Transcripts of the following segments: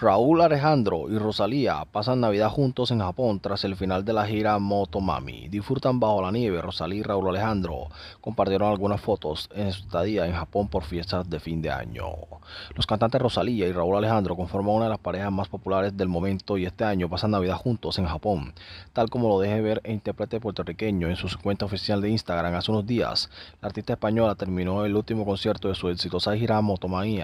Raúl Alejandro y Rosalía pasan Navidad juntos en Japón tras el final de la gira Motomami. Disfrutan bajo la nieve. Rosalía y Raúl Alejandro compartieron algunas fotos en su estadía en Japón por fiestas de fin de año. Los cantantes Rosalía y Raúl Alejandro conforman una de las parejas más populares del momento y este año pasan Navidad juntos en Japón, tal como lo deje ver el intérprete puertorriqueño en su cuenta oficial de Instagram hace unos días. La artista española terminó el último concierto de su exitosa gira Motomami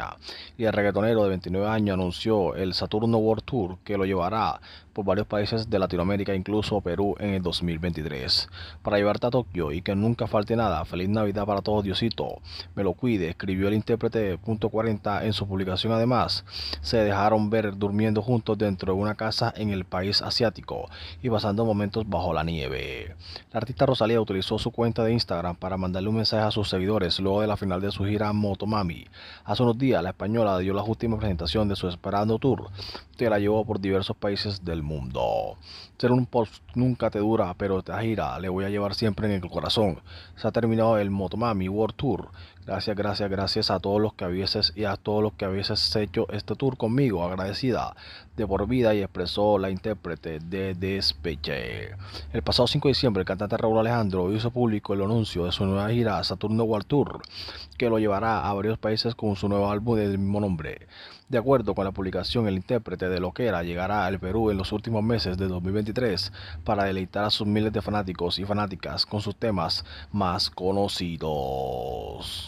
y el reggaetonero de 29 años anunció el Saturno World Tour que lo llevará por varios países de Latinoamérica, incluso Perú en el 2023. Para llevarte a Tokio y que nunca falte nada, feliz Navidad para todos Diosito, me lo cuide, escribió el intérprete punto 40 en su publicación. Además, se dejaron ver durmiendo juntos dentro de una casa en el país asiático y pasando momentos bajo la nieve. La artista Rosalía utilizó su cuenta de Instagram para mandarle un mensaje a sus seguidores luego de la final de su gira Motomami. Hace unos días, la española dio la última presentación de su Esperando Tour te la llevo por diversos países del mundo. Ser un post nunca te dura, pero te gira le voy a llevar siempre en el corazón. Se ha terminado el Motomami World Tour Gracias, gracias, gracias a todos los que habieses y a todos los que hecho este tour conmigo. Agradecida de por vida y expresó la intérprete de Despeche. El pasado 5 de diciembre, el cantante Raúl Alejandro hizo público el anuncio de su nueva gira Saturno World Tour, que lo llevará a varios países con su nuevo álbum del mismo nombre. De acuerdo con la publicación, el intérprete de Loquera llegará al Perú en los últimos meses de 2023 para deleitar a sus miles de fanáticos y fanáticas con sus temas más conocidos.